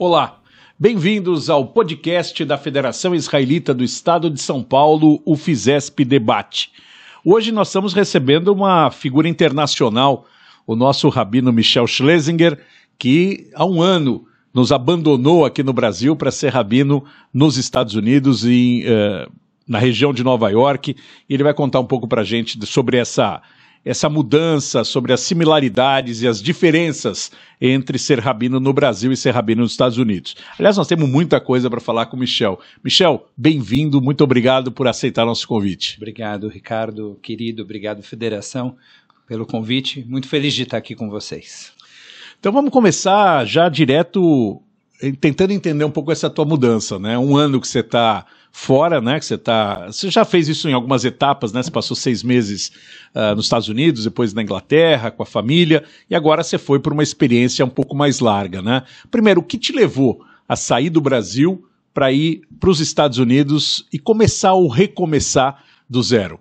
Olá, bem-vindos ao podcast da Federação Israelita do Estado de São Paulo, o FISESP Debate. Hoje nós estamos recebendo uma figura internacional, o nosso rabino Michel Schlesinger, que há um ano nos abandonou aqui no Brasil para ser rabino nos Estados Unidos e eh, na região de Nova York. E ele vai contar um pouco para a gente sobre essa essa mudança sobre as similaridades e as diferenças entre ser rabino no Brasil e ser rabino nos Estados Unidos. Aliás, nós temos muita coisa para falar com o Michel. Michel, bem-vindo, muito obrigado por aceitar nosso convite. Obrigado, Ricardo, querido, obrigado, Federação, pelo convite. Muito feliz de estar aqui com vocês. Então vamos começar já direto eh, tentando entender um pouco essa tua mudança, né? Um ano que você está fora, né? Que você tá. Você já fez isso em algumas etapas, né? Você passou seis meses uh, nos Estados Unidos, depois na Inglaterra, com a família, e agora você foi para uma experiência um pouco mais larga, né? Primeiro, o que te levou a sair do Brasil para ir para os Estados Unidos e começar ou recomeçar do zero?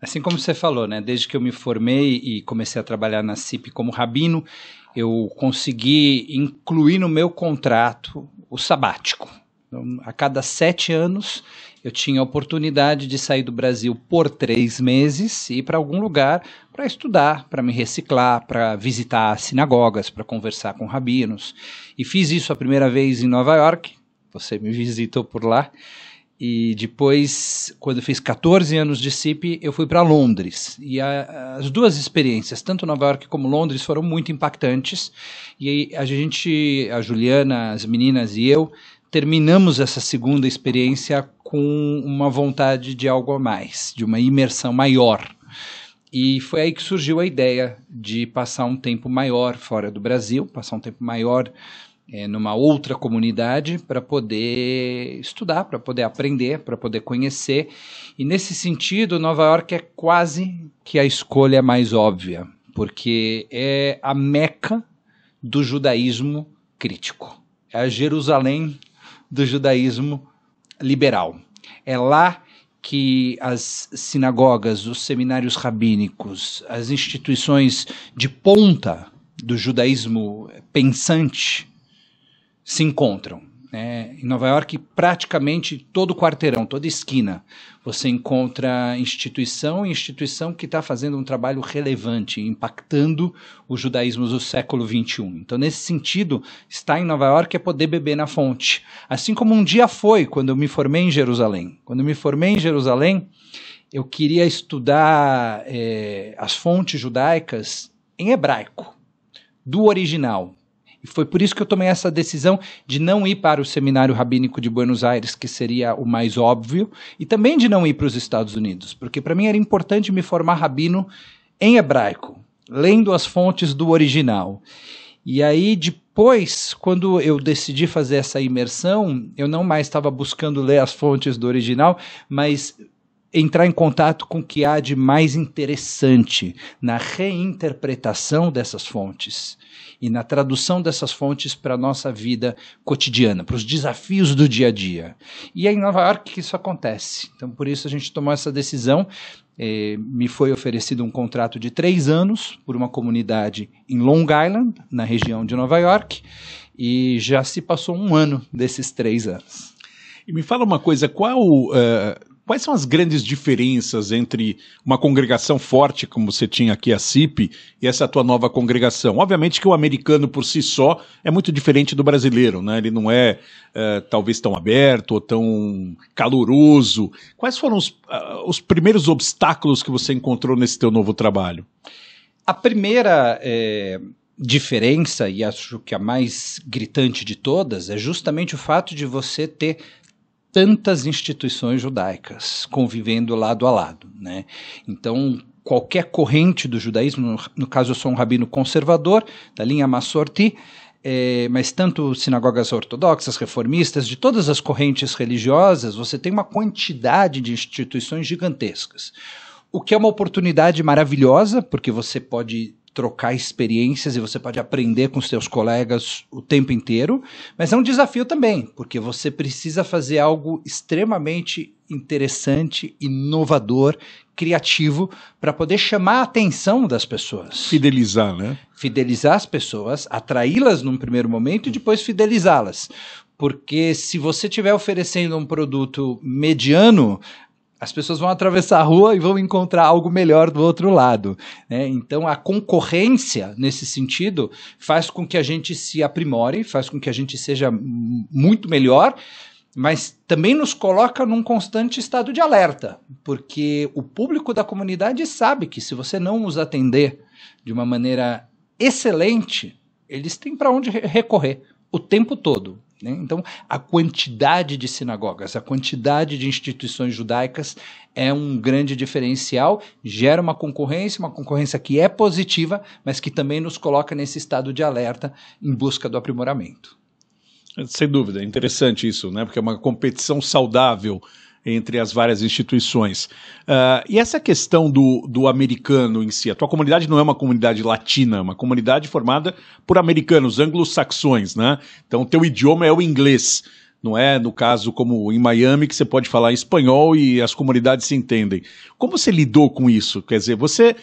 Assim como você falou, né? Desde que eu me formei e comecei a trabalhar na CIP como rabino, eu consegui incluir no meu contrato o sabático. Então, a cada sete anos, eu tinha a oportunidade de sair do Brasil por três meses e ir para algum lugar para estudar, para me reciclar, para visitar sinagogas, para conversar com rabinos. E fiz isso a primeira vez em Nova York. Você me visitou por lá. E depois, quando eu fiz 14 anos de CIP, eu fui para Londres. E a, as duas experiências, tanto Nova York como Londres, foram muito impactantes. E a gente, a Juliana, as meninas e eu, terminamos essa segunda experiência com uma vontade de algo a mais, de uma imersão maior. E foi aí que surgiu a ideia de passar um tempo maior fora do Brasil, passar um tempo maior é, numa outra comunidade para poder estudar, para poder aprender, para poder conhecer. E nesse sentido, Nova York é quase que a escolha mais óbvia, porque é a meca do judaísmo crítico. É a Jerusalém do judaísmo liberal. É lá que as sinagogas, os seminários rabínicos, as instituições de ponta do judaísmo pensante se encontram. Né, em Nova York, praticamente todo quarteirão, toda esquina, você encontra instituição e instituição que está fazendo um trabalho relevante, impactando o judaísmo do século XXI. Então, nesse sentido, estar em Nova York é poder beber na fonte. Assim como um dia foi quando eu me formei em Jerusalém. Quando eu me formei em Jerusalém, eu queria estudar é, as fontes judaicas em hebraico, do original, e foi por isso que eu tomei essa decisão de não ir para o Seminário Rabínico de Buenos Aires, que seria o mais óbvio, e também de não ir para os Estados Unidos, porque para mim era importante me formar rabino em hebraico, lendo as fontes do original. E aí, depois, quando eu decidi fazer essa imersão, eu não mais estava buscando ler as fontes do original, mas entrar em contato com o que há de mais interessante na reinterpretação dessas fontes e na tradução dessas fontes para a nossa vida cotidiana, para os desafios do dia a dia. E é em Nova York que isso acontece. Então, por isso a gente tomou essa decisão. Eh, me foi oferecido um contrato de três anos por uma comunidade em Long Island, na região de Nova York, e já se passou um ano desses três anos. E me fala uma coisa, qual uh, Quais são as grandes diferenças entre uma congregação forte, como você tinha aqui a CIP, e essa tua nova congregação? Obviamente que o americano por si só é muito diferente do brasileiro, né? Ele não é, é talvez tão aberto ou tão caloroso. Quais foram os, ah, os primeiros obstáculos que você encontrou nesse teu novo trabalho? A primeira é, diferença, e acho que a mais gritante de todas, é justamente o fato de você ter tantas instituições judaicas convivendo lado a lado, né? Então, qualquer corrente do judaísmo, no caso eu sou um rabino conservador, da linha Massorti, é, mas tanto sinagogas ortodoxas, reformistas, de todas as correntes religiosas, você tem uma quantidade de instituições gigantescas. O que é uma oportunidade maravilhosa, porque você pode trocar experiências e você pode aprender com os seus colegas o tempo inteiro, mas é um desafio também, porque você precisa fazer algo extremamente interessante, inovador, criativo para poder chamar a atenção das pessoas. Fidelizar, né? Fidelizar as pessoas, atraí-las num primeiro momento e depois fidelizá-las porque se você estiver oferecendo um produto mediano, as pessoas vão atravessar a rua e vão encontrar algo melhor do outro lado. Né? Então, a concorrência, nesse sentido, faz com que a gente se aprimore, faz com que a gente seja muito melhor, mas também nos coloca num constante estado de alerta, porque o público da comunidade sabe que se você não os atender de uma maneira excelente, eles têm para onde recorrer o tempo todo. Né? Então, a quantidade de sinagogas, a quantidade de instituições judaicas é um grande diferencial, gera uma concorrência, uma concorrência que é positiva, mas que também nos coloca nesse estado de alerta em busca do aprimoramento. Sem dúvida, é interessante isso, né? Porque é uma competição saudável entre as várias instituições. Uh, e essa questão do, do americano em si, a tua comunidade não é uma comunidade latina, é uma comunidade formada por americanos, anglo-saxões, né? Então, teu idioma é o inglês. Não é, no caso, como em Miami, que você pode falar espanhol e as comunidades se entendem. Como você lidou com isso? Quer dizer, você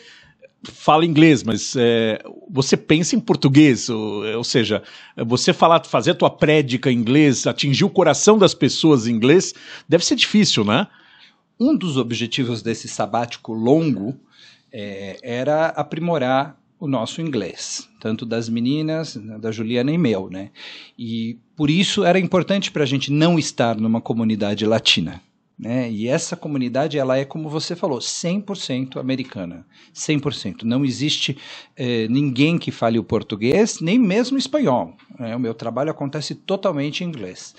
fala inglês, mas é, você pensa em português, ou, é, ou, seja, você falar, fazer a tua prédica em inglês, atingir o coração das pessoas em inglês, deve ser difícil, né? Um dos objetivos desse sabático longo é, era aprimorar o nosso inglês, tanto das meninas, da Juliana e meu, né? E por isso era importante para a gente não estar numa comunidade latina. Né? E essa comunidade, ela é, como você falou, 100% americana. 100%. Não existe eh, ninguém que fale o português, nem mesmo espanhol. Né? O meu trabalho acontece totalmente em inglês.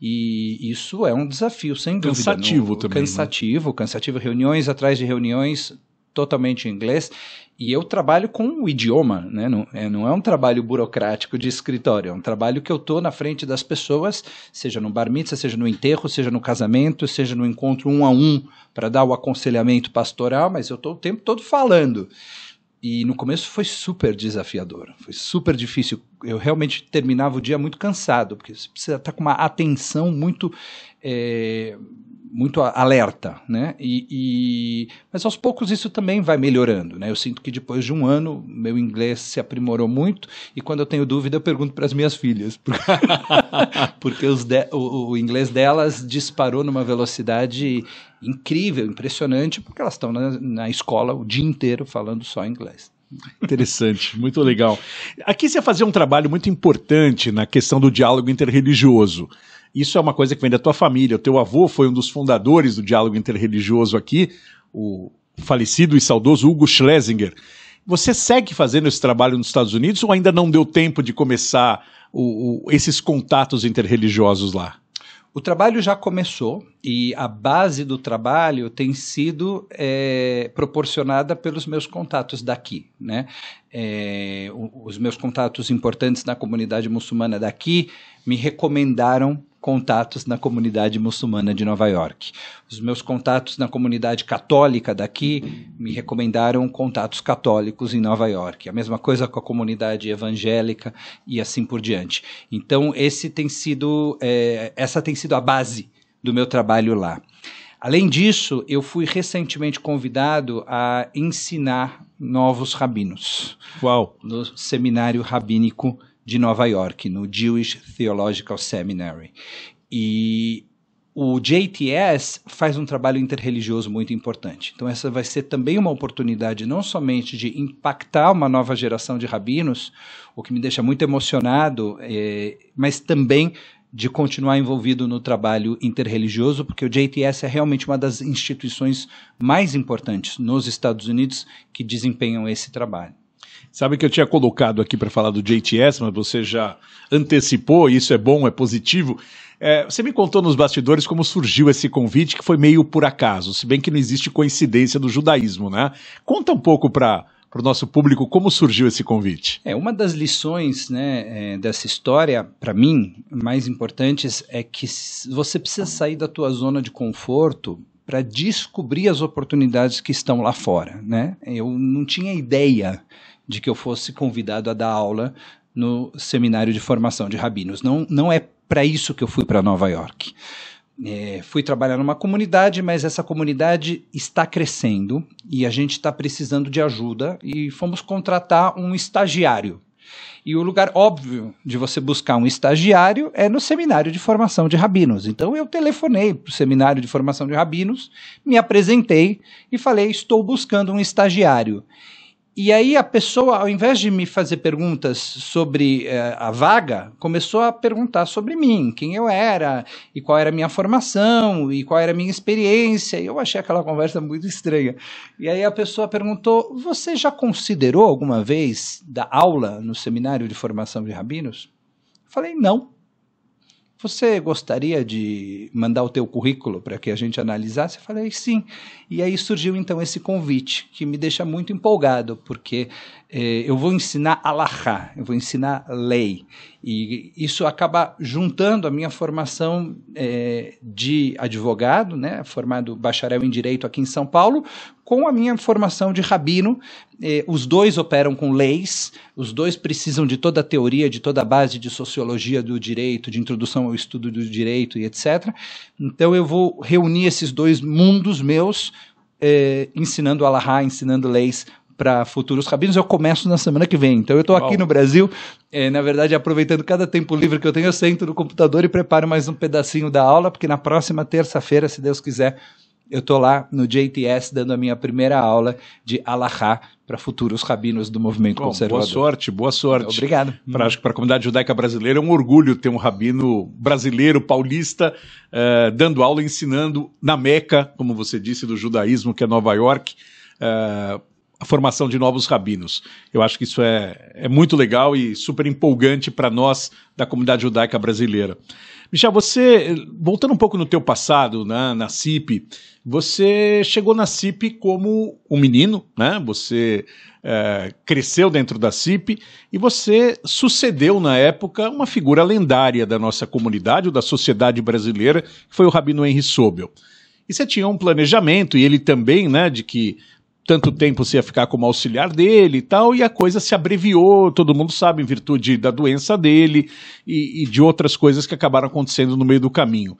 E isso é um desafio, sem dúvida. Cansativo também. Né? Cansativo, né? cansativo. Reuniões atrás de reuniões, totalmente em inglês e eu trabalho com o idioma, né? Não é, não é um trabalho burocrático de escritório, é um trabalho que eu estou na frente das pessoas, seja no bar mitzvah, seja no enterro, seja no casamento, seja no encontro um a um para dar o aconselhamento pastoral, mas eu estou o tempo todo falando. E no começo foi super desafiador, foi super difícil. Eu realmente terminava o dia muito cansado, porque você precisa estar tá com uma atenção muito é, muito alerta, né? E, e, mas aos poucos isso também vai melhorando, né? Eu sinto que depois de um ano meu inglês se aprimorou muito e quando eu tenho dúvida eu pergunto para as minhas filhas, porque, de, o, o inglês delas disparou numa velocidade incrível, impressionante, porque elas estão na, na escola o dia inteiro falando só inglês. Interessante, muito legal. Aqui você fazia um trabalho muito importante na questão do diálogo interreligioso. Isso é uma coisa que vem da tua família. O teu avô foi um dos fundadores do diálogo interreligioso aqui, o falecido e saudoso Hugo Schlesinger. Você segue fazendo esse trabalho nos Estados Unidos ou ainda não deu tempo de começar o, o, esses contatos interreligiosos lá? O trabalho já começou e a base do trabalho tem sido é, proporcionada pelos meus contatos daqui, né? é, os meus contatos importantes na comunidade muçulmana daqui me recomendaram contatos na comunidade muçulmana de Nova York. Os meus contatos na comunidade católica daqui me recomendaram contatos católicos em Nova York. A mesma coisa com a comunidade evangélica e assim por diante. Então esse tem sido é, essa tem sido a base do meu trabalho lá. Além disso, eu fui recentemente convidado a ensinar novos rabinos. qual? No seminário rabínico de Nova York, no Jewish Theological Seminary. E o JTS faz um trabalho interreligioso muito importante. Então, essa vai ser também uma oportunidade, não somente de impactar uma nova geração de rabinos, o que me deixa muito emocionado, é, mas também de continuar envolvido no trabalho interreligioso, porque o JTS é realmente uma das instituições mais importantes nos Estados Unidos que desempenham esse trabalho. Sabe que eu tinha colocado aqui para falar do JTS, mas você já antecipou, isso é bom, é positivo. É, você me contou nos bastidores como surgiu esse convite, que foi meio por acaso, se bem que não existe coincidência do judaísmo, né? Conta um pouco para para o nosso público como surgiu esse convite. É uma das lições né, é, dessa história, para mim, mais importantes é que você precisa sair da tua zona de conforto para descobrir as oportunidades que estão lá fora. Né? Eu não tinha ideia de que eu fosse convidado a dar aula no seminário de formação de rabinos. Não, não é para isso que eu fui para Nova York é, fui trabalhar numa comunidade, mas essa comunidade está crescendo e a gente está precisando de ajuda e fomos contratar um estagiário. E o lugar óbvio de você buscar um estagiário é no seminário de formação de rabinos. Então eu telefonei para o seminário de formação de rabinos, me apresentei e falei: estou buscando um estagiário. E aí a pessoa, ao invés de me fazer perguntas sobre eh, a vaga, começou a perguntar sobre mim, quem eu era, e qual era a minha formação, e qual era a minha experiência. E eu achei aquela conversa muito estranha. E aí a pessoa perguntou: Você já considerou alguma vez dar aula no seminário de formação de rabinos? Eu falei, não. Você gostaria de mandar o teu currículo para que a gente analisasse? Eu falei, sim. E aí surgiu então esse convite, que me deixa muito empolgado, porque eh, eu vou ensinar alahá, eu vou ensinar lei. E isso acaba juntando a minha formação eh, de advogado, né, formado bacharel em Direito aqui em São Paulo, com a minha formação de rabino. Eh, os dois operam com leis, os dois precisam de toda a teoria, de toda a base de sociologia do direito, de introdução ao estudo do direito e etc. Então eu vou reunir esses dois mundos meus é, ensinando Allahá, ensinando leis para futuros rabinos. Eu começo na semana que vem. Então eu estou aqui no Brasil, eh, na verdade, aproveitando cada tempo livre que eu tenho, eu sento no computador e preparo mais um pedacinho da aula, porque na próxima terça-feira, se Deus quiser, eu estou lá no JTS dando a minha primeira aula de Alahá para futuros rabinos do movimento Bom, conservador. Boa sorte, boa sorte. Obrigado. Pra, acho que para a comunidade judaica brasileira é um orgulho ter um rabino brasileiro, paulista, eh, dando aula, ensinando na Meca, como você disse, do judaísmo, que é Nova York. Eh, a formação de novos rabinos. Eu acho que isso é, é muito legal e super empolgante para nós da comunidade judaica brasileira. Michel, você, voltando um pouco no teu passado, né, na CIP, você chegou na CIP como um menino, né? Você é, cresceu dentro da CIP e você sucedeu na época uma figura lendária da nossa comunidade ou da sociedade brasileira, que foi o Rabino Henry Sobel. E você tinha um planejamento, e ele também, né, de que tanto tempo você ia ficar como auxiliar dele e tal, e a coisa se abreviou, todo mundo sabe, em virtude da doença dele e, e de outras coisas que acabaram acontecendo no meio do caminho.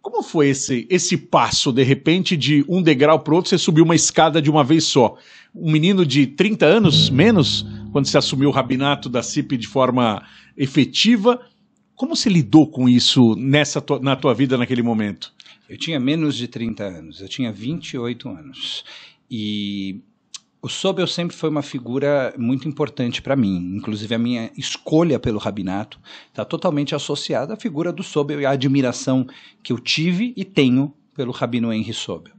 Como foi esse, esse passo, de repente, de um degrau para outro, você subiu uma escada de uma vez só? Um menino de 30 anos, menos, quando você assumiu o rabinato da CIP de forma efetiva, como você lidou com isso nessa na tua vida naquele momento? Eu tinha menos de 30 anos, eu tinha 28 anos. E o Sobel sempre foi uma figura muito importante para mim. Inclusive, a minha escolha pelo rabinato está totalmente associada à figura do Sobel e à admiração que eu tive e tenho pelo Rabino Henry Sobel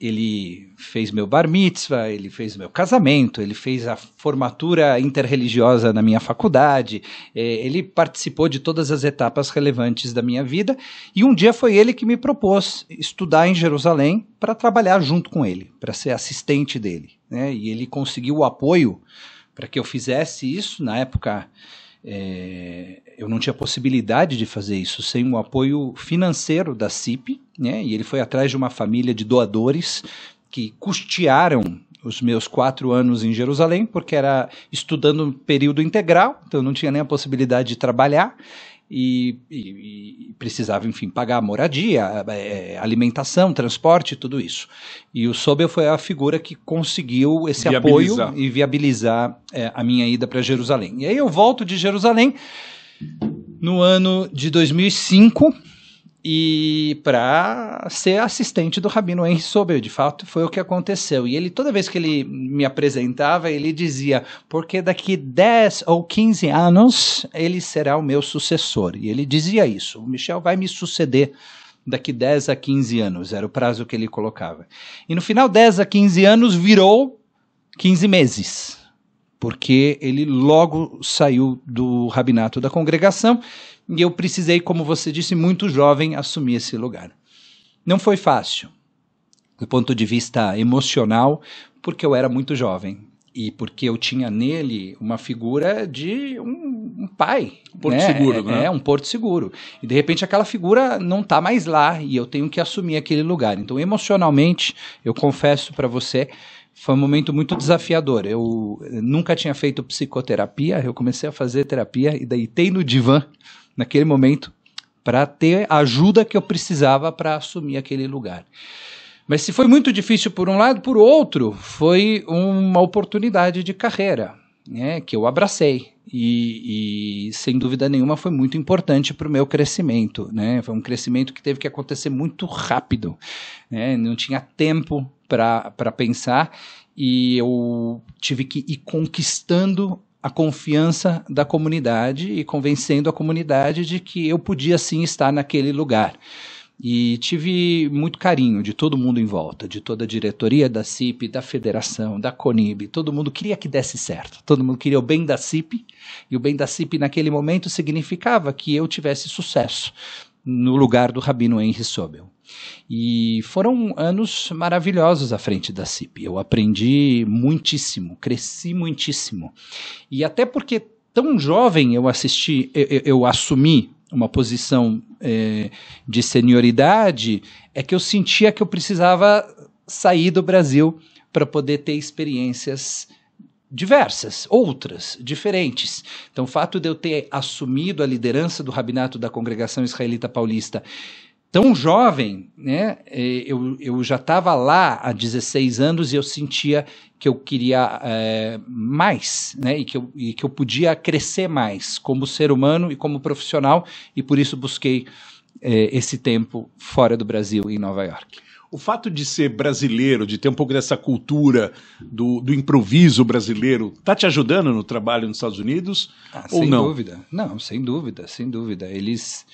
ele fez meu bar mitzvah, ele fez meu casamento, ele fez a formatura interreligiosa na minha faculdade, é, ele participou de todas as etapas relevantes da minha vida. E um dia foi ele que me propôs estudar em Jerusalém para trabalhar junto com ele, para ser assistente dele. Né? E ele conseguiu o apoio para que eu fizesse isso na época. É, eu não tinha possibilidade de fazer isso sem o apoio financeiro da CIP, né? E ele foi atrás de uma família de doadores que custearam os meus quatro anos em Jerusalém, porque era estudando período integral, então não tinha nem a possibilidade de trabalhar. E, e, e, precisava, enfim, pagar moradia, é, é, alimentação, transporte, tudo isso. E o Sobel foi a figura que conseguiu esse viabilizar. apoio e viabilizar é, a minha ida para Jerusalém. E aí eu volto de Jerusalém no ano de 2005 e para ser assistente do Rabino Henry Sobel. De fato, foi o que aconteceu. E ele, toda vez que ele me apresentava, ele dizia, porque daqui 10 ou 15 anos ele será o meu sucessor. E ele dizia isso, o Michel vai me suceder daqui 10 a 15 anos, era o prazo que ele colocava. E no final, 10 a 15 anos virou 15 meses porque ele logo saiu do rabinato da congregação e eu precisei, como você disse, muito jovem, assumir esse lugar. Não foi fácil, do ponto de vista emocional, porque eu era muito jovem e porque eu tinha nele uma figura de um, um pai. Um porto né? seguro, é, né? É, um porto seguro. E de repente aquela figura não está mais lá e eu tenho que assumir aquele lugar. Então, emocionalmente, eu confesso para você foi um momento muito desafiador. Eu eh, nunca tinha feito psicoterapia, eu comecei a fazer terapia e deitei no divã naquele momento para ter a ajuda que eu precisava para assumir aquele lugar. Mas se foi muito difícil por um lado, por outro, foi uma oportunidade de carreira né, que eu abracei. E, e sem dúvida nenhuma foi muito importante para o meu crescimento. Né? Foi um crescimento que teve que acontecer muito rápido. Né? Não tinha tempo para pensar e eu tive que ir conquistando a confiança da comunidade e convencendo a comunidade de que eu podia sim estar naquele lugar. E tive muito carinho de todo mundo em volta, de toda a diretoria da CIP, da federação, da CONIB, todo mundo queria que desse certo, todo mundo queria o bem da CIP, e o bem da CIP naquele momento significava que eu tivesse sucesso no lugar do Rabino Henry Sobel. E foram anos maravilhosos à frente da CIP. Eu aprendi muitíssimo, cresci muitíssimo. E até porque tão jovem eu assisti, eu, eu assumi uma posição é, de senioridade, é que eu sentia que eu precisava sair do Brasil para poder ter experiências diversas, outras, diferentes. Então, o fato de eu ter assumido a liderança do rabinato da Congregação Israelita Paulista tão jovem, né? É, eu, eu já estava lá há 16 anos e eu sentia que eu queria é, mais, né? E que, eu, e que eu podia crescer mais como ser humano e como profissional, e por isso busquei é, esse tempo fora do Brasil, em Nova York. O fato de ser brasileiro, de ter um pouco dessa cultura do, do improviso brasileiro, tá te ajudando no trabalho nos Estados Unidos? Ah, ou sem não? dúvida. Não, sem dúvida, sem dúvida. Eles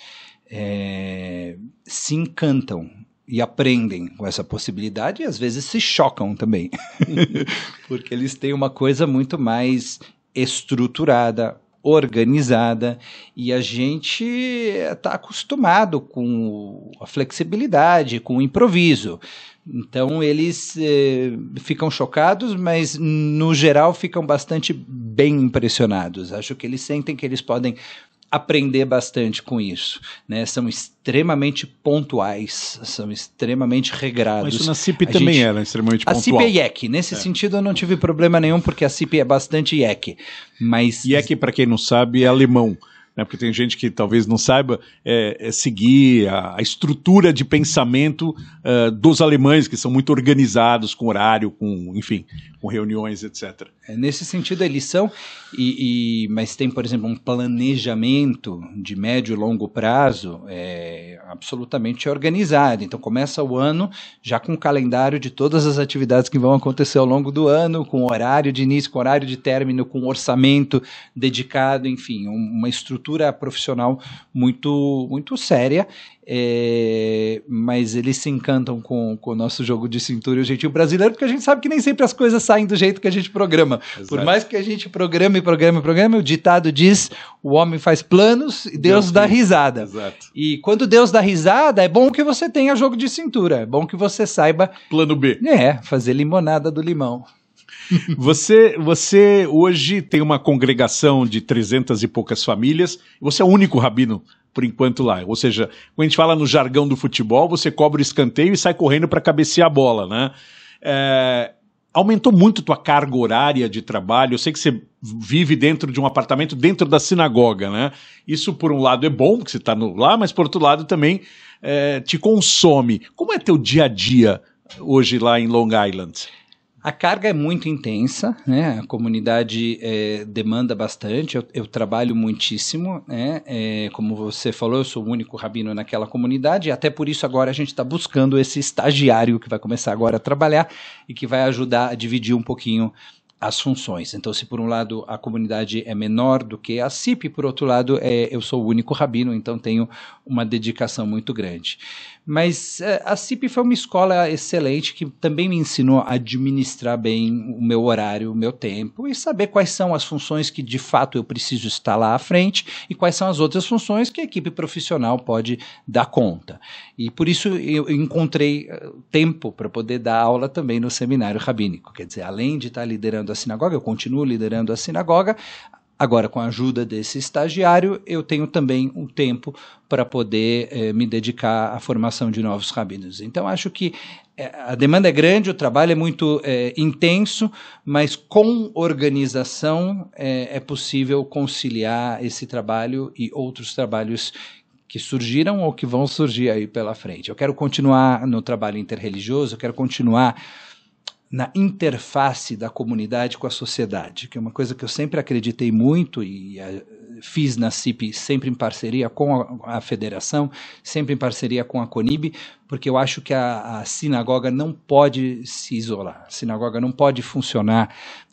é, se encantam e aprendem com essa possibilidade e às vezes se chocam também, porque eles têm uma coisa muito mais estruturada, organizada e a gente está acostumado com a flexibilidade, com o improviso. Então eles eh, ficam chocados, mas no geral ficam bastante bem impressionados. Acho que eles sentem que eles podem aprender bastante com isso. Né? São extremamente pontuais, são extremamente regrados. Mas isso na CIP a também gente... era extremamente a pontual. A CIP é IEC. Nesse é. sentido, eu não tive problema nenhum, porque a CIP é bastante IEC. Mas... IEC, para quem não sabe, é alemão né, porque tem gente que talvez não saiba, é, é seguir a, a, estrutura de pensamento uh, dos alemães, que são muito organizados com horário, com, enfim, com reuniões, etc. É, nesse sentido, eles são, e, e, mas tem, por exemplo, um planejamento de médio e longo prazo. É, absolutamente organizada. Então começa o ano já com o calendário de todas as atividades que vão acontecer ao longo do ano, com horário de início, com horário de término, com orçamento dedicado, enfim, uma estrutura profissional muito muito séria é, mas eles se encantam com, com, o nosso jogo de cintura e o jeitinho brasileiro, porque a gente sabe que nem sempre as coisas saem do jeito que a gente programa. Exato. Por mais que a gente programe, programe, programe, o ditado diz: o homem faz planos e Deus, Deus dá risada. Exato. E quando Deus dá risada, é bom que você tenha jogo de cintura, é bom que você saiba. Plano B. É, fazer limonada do limão. Você, você hoje tem uma congregação de trezentas e poucas famílias. Você é o único rabino por enquanto lá. Ou seja, quando a gente fala no jargão do futebol, você cobra o escanteio e sai correndo para cabecear a bola, né? É, aumentou muito tua carga horária de trabalho. Eu sei que você vive dentro de um apartamento, dentro da sinagoga, né? Isso, por um lado, é bom, porque você está lá, mas, por outro lado, também é, te consome. Como é teu dia a dia hoje lá em Long Island? A carga é muito intensa, né? a comunidade é, demanda bastante, eu, eu trabalho muitíssimo, né? É, como você falou, eu sou o único rabino naquela comunidade, e até por isso agora a gente está buscando esse estagiário que vai começar agora a trabalhar e que vai ajudar a dividir um pouquinho as funções. Então, se por um lado a comunidade é menor do que a CIP, por outro lado é, eu sou o único rabino, então tenho uma dedicação muito grande. Mas é, a CIP foi uma escola excelente que também me ensinou a administrar bem o meu horário, o meu tempo e saber quais são as funções que de fato eu preciso estar lá à frente e quais são as outras funções que a equipe profissional pode dar conta. E por isso eu encontrei eh, tempo para poder dar aula também no seminário rabínico. Quer dizer, além de estar liderando a sinagoga, eu continuo liderando a sinagoga. Agora, com a ajuda desse estagiário, eu tenho também um tempo para poder eh, me dedicar à formação de novos rabinos. Então, acho que eh, a demanda é grande, o trabalho é muito eh, intenso, mas com organização eh, é possível conciliar esse trabalho e outros trabalhos que surgiram ou que vão surgir aí pela frente. Eu quero continuar no trabalho interreligioso, eu quero continuar na interface da comunidade com a sociedade, que é uma coisa que eu sempre acreditei muito e a, eh, fiz na CIP sempre em parceria com a, a, federação, sempre em parceria com a CONIB, porque eu acho que a, a sinagoga não pode se isolar, a sinagoga não pode funcionar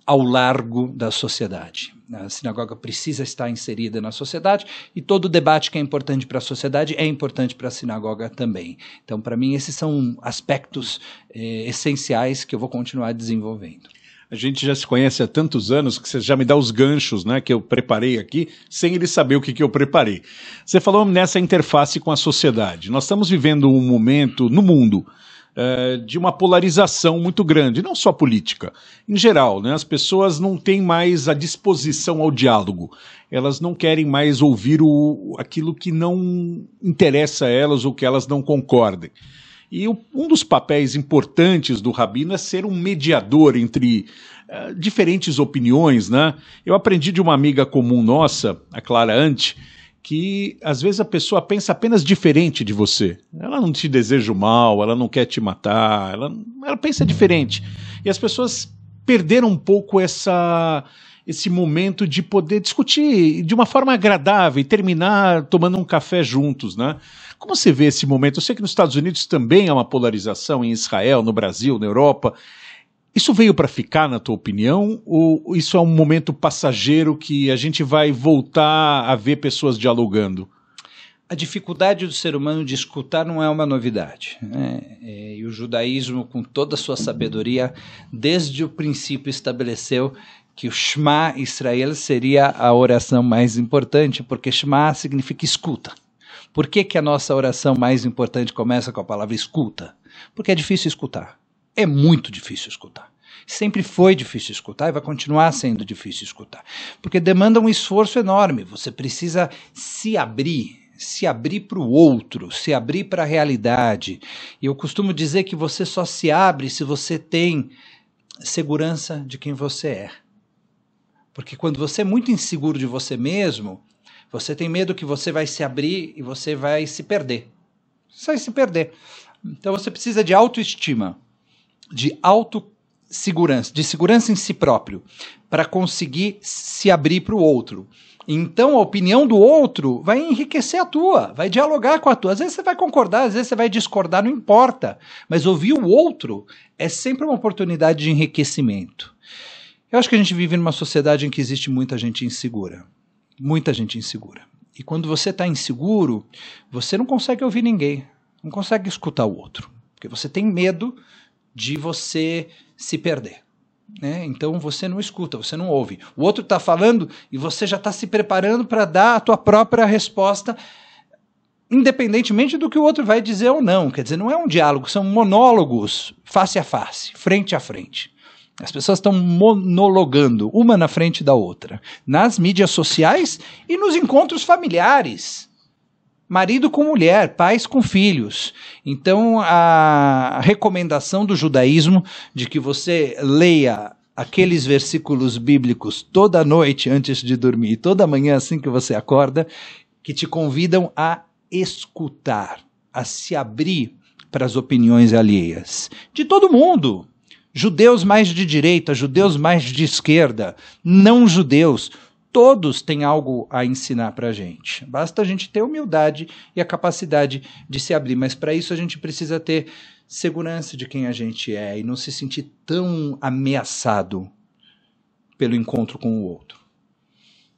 ao largo da sociedade. A sinagoga precisa estar inserida na sociedade e todo debate que é importante para a sociedade é importante para a sinagoga também. Então, para mim, esses são aspectos eh, essenciais que eu vou continuar desenvolvendo. A gente já se conhece há tantos anos que você já me dá os ganchos né, que eu preparei aqui, sem ele saber o que, que eu preparei. Você falou nessa interface com a sociedade. Nós estamos vivendo um momento no mundo é, de uma polarização muito grande, não só política. Em geral, né, as pessoas não têm mais a disposição ao diálogo. Elas não querem mais ouvir o, aquilo que não interessa a elas ou que elas não concordem. E o, um dos papéis importantes do Rabino é ser um mediador entre é, diferentes opiniões. Né? Eu aprendi de uma amiga comum nossa, a Clara Ante, que às vezes a pessoa pensa apenas diferente de você. Ela não te deseja o mal, ela não quer te matar, ela, ela pensa diferente. E as pessoas perderam um pouco essa esse momento de poder discutir de uma forma agradável e terminar tomando um café juntos, né? Como você vê esse momento? Eu sei que nos Estados Unidos também há uma polarização, em Israel, no Brasil, na Europa. Isso veio para ficar, na tua opinião, ou isso é um momento passageiro que a gente vai voltar a ver pessoas dialogando? A dificuldade do ser humano de escutar não é uma novidade. Né? É, e o judaísmo, com toda a sua sabedoria, desde o princípio estabeleceu que o Shema Israel seria a oração mais importante, porque Shema significa escuta. Por que, que a nossa oração mais importante começa com a palavra escuta? Porque é difícil escutar. É muito difícil escutar sempre foi difícil escutar e vai continuar sendo difícil escutar, porque demanda um esforço enorme. Você precisa se abrir, se abrir para o outro, se abrir para a realidade. E eu costumo dizer que você só se abre se você tem segurança de quem você é. Porque quando você é muito inseguro de você mesmo, você tem medo que você vai se abrir e você vai se perder. Você vai se perder. Então você precisa de autoestima, de auto segurança, de segurança em si próprio, para conseguir se abrir para o outro. Então a opinião do outro vai enriquecer a tua, vai dialogar com a tua. Às vezes você vai concordar, às vezes você vai discordar, não importa. Mas ouvir o outro é sempre uma oportunidade de enriquecimento. Eu acho que a gente vive numa sociedade em que existe muita gente insegura. Muita gente insegura. E quando você está inseguro, você não consegue ouvir ninguém, não consegue escutar o outro. Porque você tem medo de você se perder. Né? Então você não escuta, você não ouve. O outro está falando e você já está se preparando para dar a tua própria resposta, independentemente do que o outro vai dizer ou não. Quer dizer, não é um diálogo, são monólogos face a face, frente a frente. As pessoas estão monologando, uma na frente da outra, nas mídias sociais e nos encontros familiares marido com mulher, pais com filhos. Então, a recomendação do judaísmo de que você leia aqueles versículos bíblicos toda noite antes de dormir, toda manhã assim que você acorda, que te convidam a escutar, a se abrir para as opiniões alheias de todo mundo. Judeus mais de direita, judeus mais de esquerda, não judeus, todos têm algo a ensinar para a gente. Basta a gente ter humildade e a capacidade de se abrir, mas para isso a gente precisa ter segurança de quem a gente é e não se sentir tão ameaçado pelo encontro com o outro.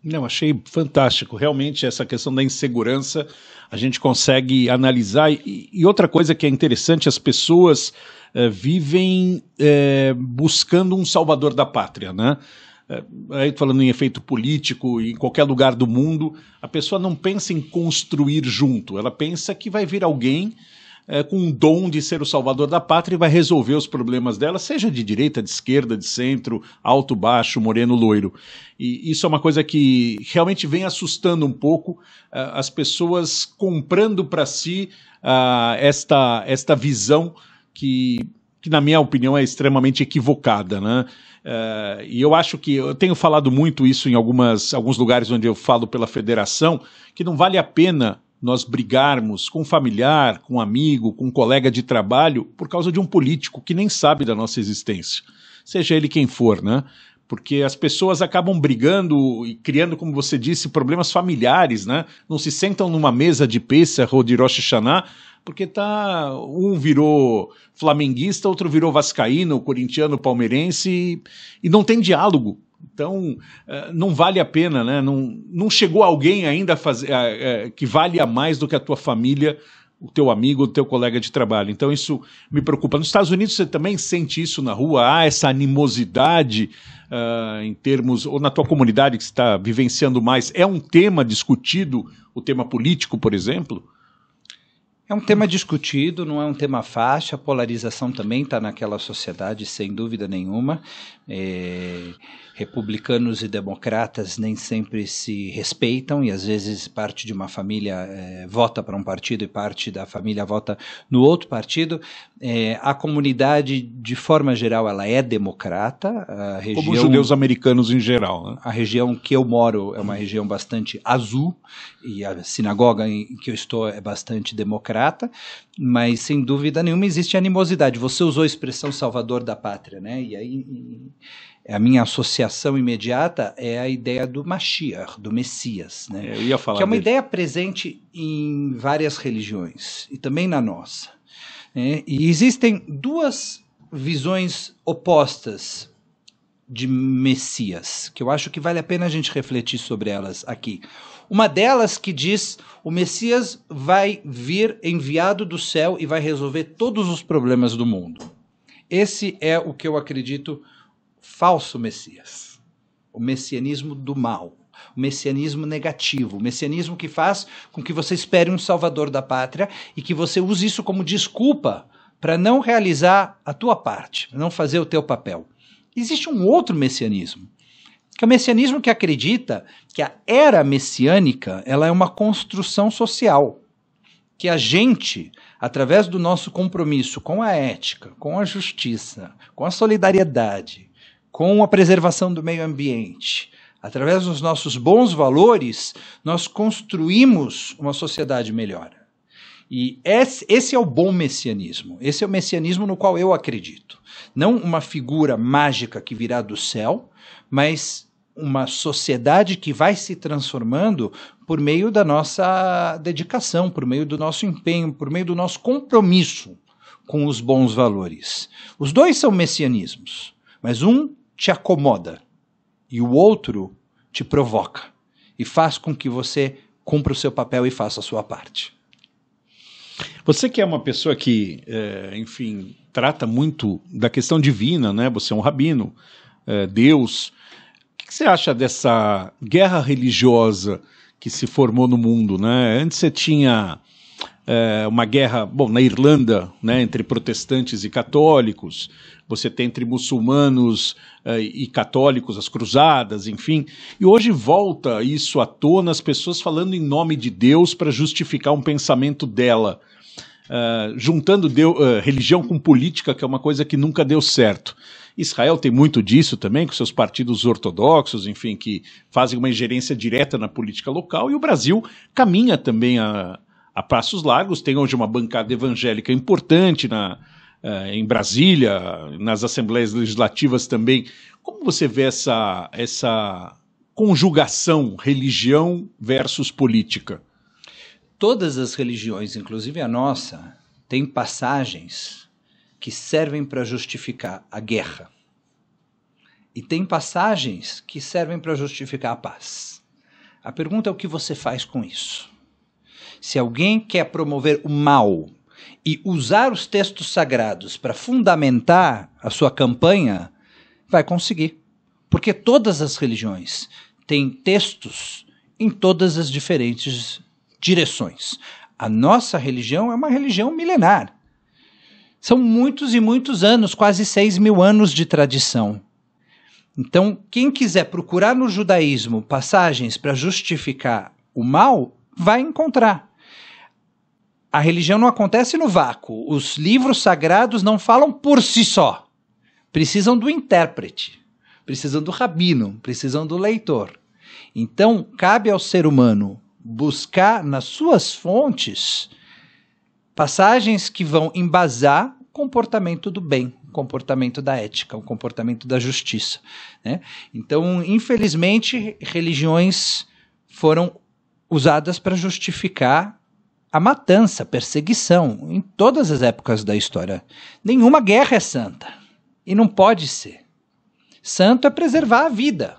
Não, achei fantástico. Realmente, essa questão da insegurança a gente consegue analisar. E, e outra coisa que é interessante, as pessoas eh, vivem eh, buscando um salvador da pátria, né? É, aí falando em efeito político, em qualquer lugar do mundo, a pessoa não pensa em construir junto, ela pensa que vai vir alguém é, com o dom de ser o salvador da pátria e vai resolver os problemas dela, seja de direita, de esquerda, de centro, alto, baixo, moreno, loiro. E isso é uma coisa que realmente vem assustando um pouco é, as pessoas comprando para si ah, esta, esta visão que que na minha opinião é extremamente equivocada, né? Uh, e eu acho que eu tenho falado muito isso em algumas, alguns lugares onde eu falo pela federação, que não vale a pena nós brigarmos com um familiar, com um amigo, com um colega de trabalho por causa de um político que nem sabe da nossa existência, seja ele quem for, né? porque as pessoas acabam brigando e criando, como você disse, problemas familiares, né? Não se sentam numa mesa de pêssego ou de Rosh Hashanah porque tá um virou flamenguista, outro virou vascaíno, corintiano, palmeirense e, não tem diálogo. Então, eh, não vale a pena, né? Não, não chegou alguém ainda a fazer, a, eh, a, que valha mais do que a tua família, o teu amigo, o teu colega de trabalho. Então, isso me preocupa. Nos Estados Unidos, você também sente isso na rua? Há essa animosidade uh, em termos, ou na tua comunidade que está vivenciando mais? É um tema discutido, o tema político, por exemplo? É um tema discutido, não é um tema fácil, a polarização também está naquela sociedade, sem dúvida nenhuma, é, republicanos e democratas nem sempre se respeitam e às vezes parte de uma família é, vota para um partido e parte da família vota no outro partido. É, a comunidade, de forma geral, ela é democrata. A região, Como os judeus americanos em geral. Né? A região que eu moro é uma uhum. região bastante azul e a sinagoga em que eu estou é bastante democrata, mas sem dúvida nenhuma existe animosidade. Você usou a expressão Salvador da Pátria, né? E aí a minha associação imediata é a ideia do Mashiach, do Messias, né? É, eu ia falar que é uma dele. ideia presente em várias religiões e também na nossa. Né? E existem duas visões opostas de Messias, que eu acho que vale a pena a gente refletir sobre elas aqui. Uma delas que diz: o Messias vai vir enviado do céu e vai resolver todos os problemas do mundo. Esse é o que eu acredito falso Messias, o messianismo do mal, o messianismo negativo, o messianismo que faz com que você espere um salvador da pátria e que você use isso como desculpa para não realizar a tua parte, não fazer o teu papel. Existe um outro messianismo, que é o messianismo que acredita que a era messiânica ela é uma construção social, que a gente, através do nosso compromisso com a ética, com a justiça, com a solidariedade, com a preservação do meio ambiente. Através dos nossos bons valores, nós construímos uma sociedade melhor. E esse é o bom messianismo. Esse é o messianismo no qual eu acredito. Não uma figura mágica que virá do céu, mas uma sociedade que vai se transformando por meio da nossa dedicação, por meio do nosso empenho, por meio do nosso compromisso com os bons valores. Os dois são messianismos, mas um te acomoda e o outro te provoca e faz com que você cumpra o seu papel e faça a sua parte. Você que é uma pessoa que, é, enfim, trata muito da questão divina, né? Você é um rabino, é, Deus. O que você acha dessa guerra religiosa que se formou no mundo, né? Antes você tinha é, uma guerra, bom, na Irlanda, né, entre protestantes e católicos, você tem entre muçulmanos é, e católicos, as cruzadas, enfim. E hoje volta isso à tona, as pessoas falando em nome de Deus para justificar um pensamento dela. É, juntando deu, é, religião com política, que é uma coisa que nunca deu certo. Israel tem muito disso também, com seus partidos ortodoxos, enfim, que fazem uma ingerência direta na política local, e o Brasil caminha também a, a passos largos, tem hoje uma bancada evangélica importante na, eh, em Brasília, nas assembleias legislativas também. Como você vê essa, essa conjugação religião versus política? Todas as religiões, inclusive a nossa, têm passagens que servem para justificar a guerra. E tem passagens que servem para justificar a paz. A pergunta é o que você faz com isso. Se alguém quer promover o mal e usar os textos sagrados para fundamentar a sua campanha, vai conseguir. Porque todas as religiões têm textos em todas as diferentes direções. A nossa religião é uma religião milenar. São muitos e muitos anos, quase seis mil anos de tradição. Então, quem quiser procurar no judaísmo passagens para justificar o mal, vai encontrar. A religião não acontece no vácuo. Os livros sagrados não falam por si só. Precisam do intérprete, precisam do rabino, precisam do leitor. Então, cabe ao ser humano buscar nas suas fontes passagens que vão embasar o comportamento do bem, o comportamento da ética, o comportamento da justiça. Né? Então, infelizmente, religiões foram usadas para justificar a matança, perseguição em todas as épocas da história. Nenhuma guerra é santa e não pode ser. Santo é preservar a vida.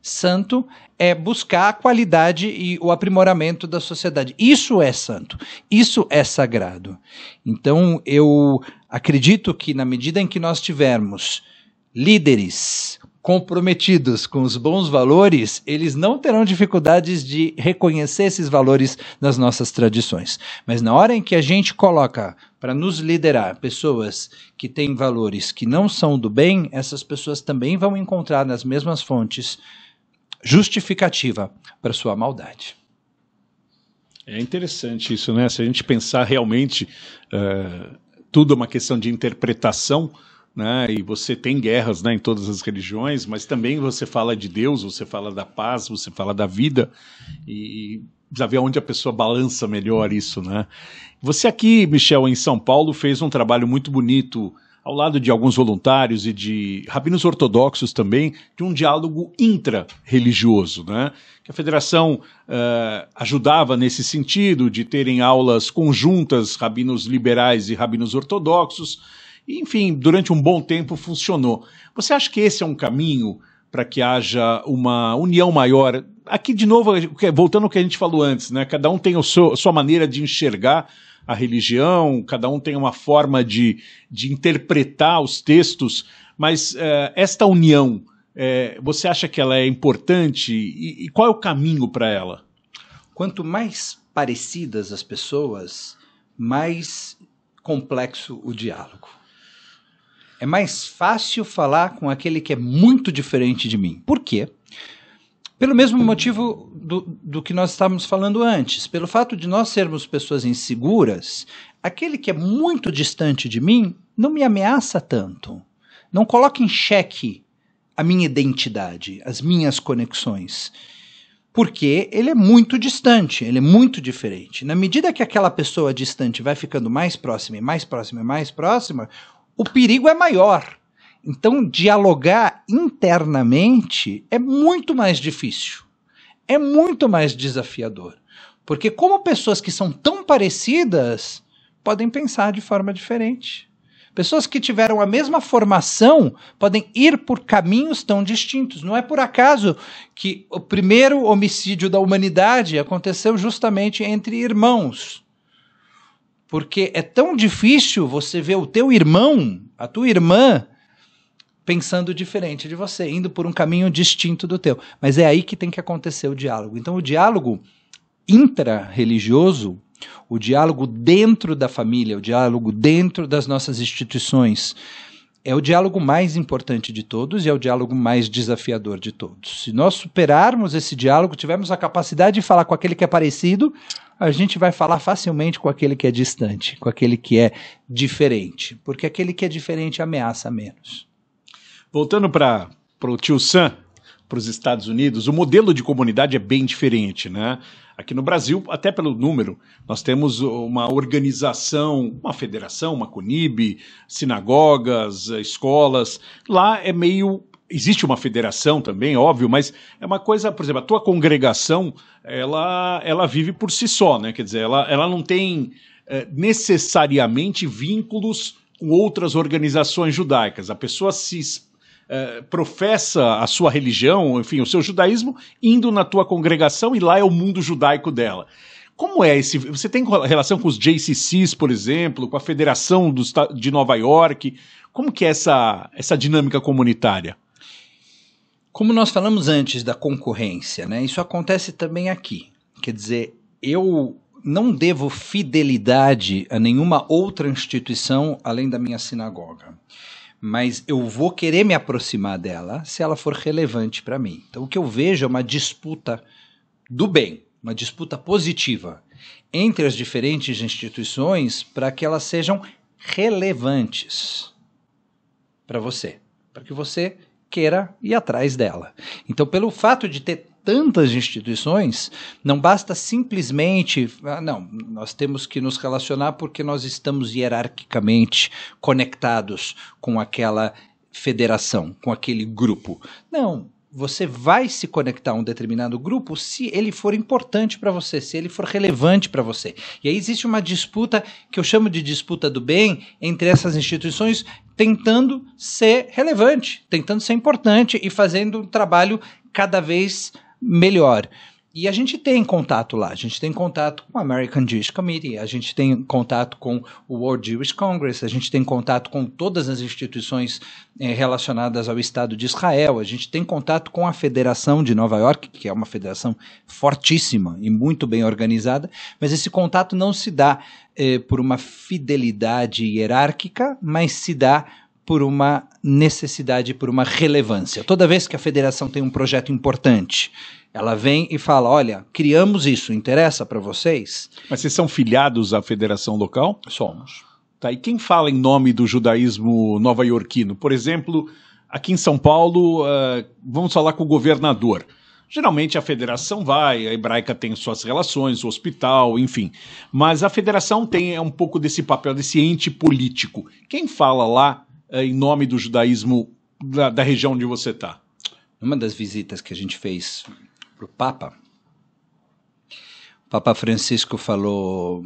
Santo é buscar a qualidade e o aprimoramento da sociedade. Isso é santo, isso é sagrado. Então eu acredito que na medida em que nós tivermos líderes comprometidos com os bons valores, eles não terão dificuldades de reconhecer esses valores nas nossas tradições. Mas na hora em que a gente coloca para nos liderar pessoas que têm valores que não são do bem, essas pessoas também vão encontrar nas mesmas fontes justificativa para sua maldade. É interessante isso, né? Se a gente pensar realmente, eh, tudo é uma questão de interpretação né? E você tem guerras, né, em todas as religiões, mas também você fala de Deus, você fala da paz, você fala da vida e precisa ver onde a pessoa balança melhor isso, né? Você aqui, Michel, em São Paulo, fez um trabalho muito bonito ao lado de alguns voluntários e de rabinos ortodoxos também, de um diálogo intra-religioso, né? que a federação uh, ajudava nesse sentido, de terem aulas conjuntas, rabinos liberais e rabinos ortodoxos, enfim, durante um bom tempo funcionou. Você acha que esse é um caminho para que haja uma união maior? Aqui, de novo, é, voltando ao que a gente falou antes, né? Cada um tem a sua maneira de enxergar a religião, cada um tem uma forma de, de interpretar os textos, mas eh, esta união, eh, você acha que ela é importante e, e qual é o caminho para ela? Quanto mais parecidas as pessoas, mais complexo o diálogo. É mais fácil falar com aquele que é muito diferente de mim. Por quê? Pelo mesmo motivo do, do que nós estávamos falando antes, pelo fato de nós sermos pessoas inseguras, aquele que é muito distante de mim não me ameaça tanto. Não coloca em xeque a minha identidade, as minhas conexões. Porque ele é muito distante, ele é muito diferente. Na medida que aquela pessoa distante vai ficando mais próxima e mais próxima e mais próxima, o perigo é maior. Então, dialogar internamente é muito mais difícil, é muito mais desafiador. Porque, como pessoas que são tão parecidas podem pensar de forma diferente. Pessoas que tiveram a mesma formação podem ir por caminhos tão distintos. Não é por acaso que o primeiro homicídio da humanidade aconteceu justamente entre irmãos porque é tão difícil você ver o teu irmão, a tua irmã, pensando diferente de você, indo por um caminho distinto do teu. Mas é aí que tem que acontecer o diálogo. Então, o diálogo intra-religioso, o diálogo dentro da família, o diálogo dentro das nossas instituições, é o diálogo mais importante de todos e é o diálogo mais desafiador de todos. Se nós superarmos esse diálogo, tivermos a capacidade de falar com aquele que é parecido, a gente vai falar facilmente com aquele que é distante, com aquele que é diferente, porque aquele que é diferente ameaça menos. Voltando para o tio Sam, para os Estados Unidos, o modelo de comunidade é bem diferente, né? Aqui no Brasil, até pelo número, nós temos uma organização, uma federação, uma CUNIB, sinagogas, eh, escolas. Lá é meio existe uma federação também, óbvio, mas é uma coisa, por exemplo, a tua congregação, ela, ela vive por si só, né? Quer dizer, ela, ela não tem é, necessariamente vínculos com outras organizações judaicas. A pessoa se é, professa a sua religião, enfim, o seu judaísmo, indo na tua congregação e lá é o mundo judaico dela. Como é esse? Você tem relação com os JCCs, por exemplo, com a Federação de Nova York? Como que é essa, essa dinâmica comunitária? Como nós falamos antes da concorrência, né, isso acontece também aqui. Quer dizer, eu não devo fidelidade a nenhuma outra instituição além da minha sinagoga. Mas eu vou querer me aproximar dela se ela for relevante para mim. Então, o que eu vejo é uma disputa do bem, uma disputa positiva entre as diferentes instituições para que elas sejam relevantes para você, para que você queira ir atrás dela. Então, pelo fato de ter tantas instituições, não basta simplesmente, ah, não, nós temos que nos relacionar porque nós estamos hierarquicamente conectados com aquela federação, com aquele grupo. Não, você vai se conectar a um determinado grupo se ele for importante para você, se ele for relevante para você. E aí existe uma disputa que eu chamo de disputa do bem entre essas instituições tentando ser relevante, tentando ser importante e fazendo um trabalho cada vez melhor. E a gente tem contato lá, a gente tem contato com o American Jewish Committee, a gente tem contato com o World Jewish Congress, a gente tem contato com todas as instituições eh, relacionadas ao Estado de Israel, a gente tem contato com a Federação de Nova York, que é uma federação fortíssima e muito bem organizada, mas esse contato não se dá eh, por uma fidelidade hierárquica, mas se dá por uma necessidade, por uma relevância. Toda vez que a federação tem um projeto importante ela vem e fala: olha, criamos isso, interessa para vocês? Mas vocês são filiados à federação local? Somos. Tá, e quem fala em nome do judaísmo nova-iorquino? Por exemplo, aqui em São Paulo, uh, vamos falar com o governador. Geralmente a federação vai, a hebraica tem suas relações, o hospital, enfim. Mas a federação tem é um pouco desse papel, desse ente político. Quem fala lá uh, em nome do judaísmo da, da região onde você está? Uma das visitas que a gente fez para o Papa. O Papa Francisco falou: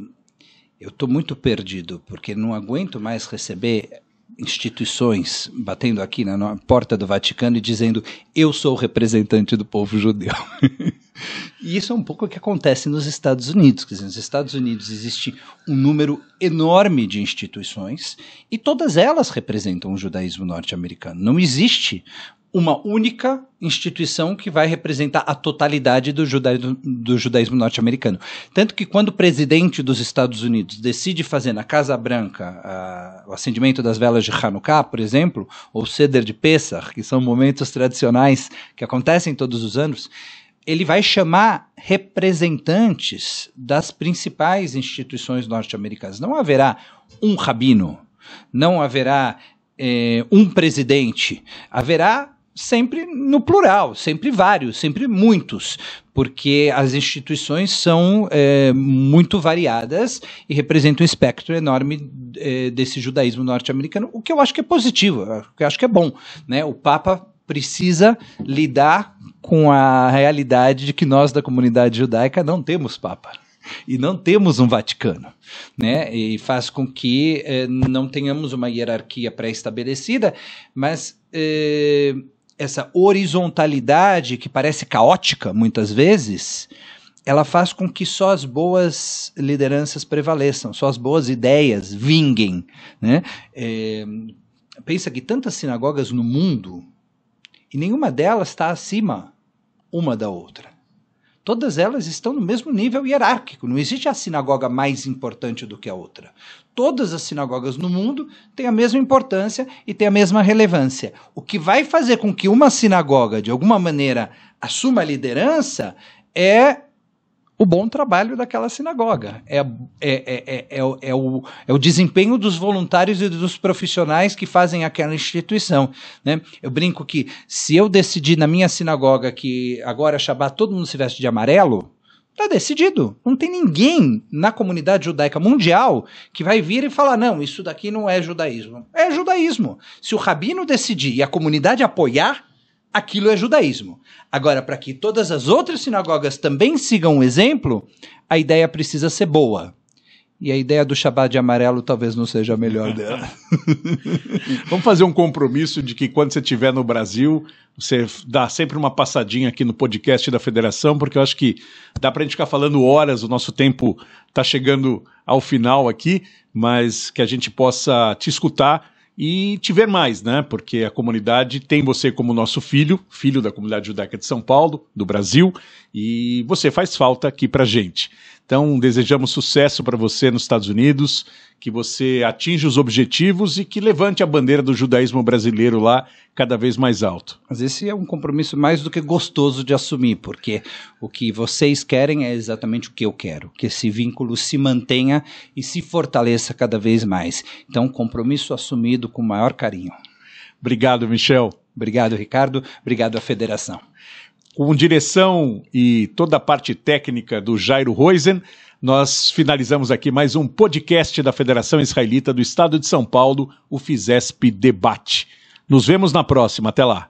Eu estou muito perdido, porque não aguento mais receber instituições batendo aqui na, porta do Vaticano e dizendo: Eu sou o representante do povo judeu. e isso é um pouco o que acontece nos Estados Unidos. Quer dizer, nos Estados Unidos existe um número enorme de instituições e todas elas representam o judaísmo norte-americano. Não existe uma única instituição que vai representar a totalidade do judaísmo, do judaísmo norte-americano. Tanto que quando o presidente dos Estados Unidos decide fazer na Casa Branca o acendimento das velas de Hanukkah, por exemplo, ou Seder de Pesach, que são momentos tradicionais que acontecem todos os anos, ele vai chamar representantes das principais instituições norte-americanas. Não haverá um rabino, não haverá eh, um presidente, haverá sempre no plural, sempre vários, sempre muitos, porque as instituições são é, muito variadas e representam um espectro enorme é, desse judaísmo norte-americano, o que eu acho que é positivo, o que eu acho que é bom. Né? O Papa precisa lidar com a realidade de que nós da comunidade judaica não temos Papa e não temos um Vaticano, né? E faz com que eh, não tenhamos uma hierarquia pré-estabelecida, mas eh, essa horizontalidade que parece caótica muitas vezes, ela faz com que só as boas lideranças prevaleçam, só as boas ideias vinguem. Né? É, pensa que tantas sinagogas no mundo e nenhuma delas está acima uma da outra. Todas elas estão no mesmo nível hierárquico, não existe a sinagoga mais importante do que a outra. Todas as sinagogas no mundo têm a mesma importância e têm a mesma relevância. O que vai fazer com que uma sinagoga, de alguma maneira, assuma a liderança é o bom trabalho daquela sinagoga. É é, é, é, é, o, é, o, é o desempenho dos voluntários e dos profissionais que fazem aquela instituição. Né? Eu brinco que se eu decidir na minha sinagoga que agora Shabat todo mundo se veste de amarelo, Tá decidido. Não tem ninguém na comunidade judaica mundial que vai vir e falar: não, isso daqui não é judaísmo. É judaísmo. Se o rabino decidir e a comunidade apoiar, aquilo é judaísmo. Agora, para que todas as outras sinagogas também sigam o um exemplo, a ideia precisa ser boa. E a ideia do Shabat de amarelo talvez não seja a melhor dela. Vamos fazer um compromisso de que quando você estiver no Brasil, você dá sempre uma passadinha aqui no podcast da Federação, porque eu acho que dá para a gente ficar falando horas, o nosso tempo está chegando ao final aqui, mas que a gente possa te escutar e tiver mais, né? Porque a comunidade tem você como nosso filho, filho da comunidade judaica de São Paulo, do Brasil, e você faz falta aqui para gente. Então, desejamos sucesso para você nos Estados Unidos, que você atinja os objetivos e que levante a bandeira do judaísmo brasileiro lá cada vez mais alto. Mas esse é um compromisso mais do que gostoso de assumir, porque o que vocês querem é exatamente o que eu quero, que esse vínculo se mantenha e se fortaleça cada vez mais. Então, compromisso assumido com o maior carinho. Obrigado, Michel. Obrigado, Ricardo. Obrigado à federação. Com direção e toda a parte técnica do Jairo Roizen, nós finalizamos aqui mais um podcast da Federação Israelita do Estado de São Paulo, o Fisesp Debate. Nos vemos na próxima. Até lá.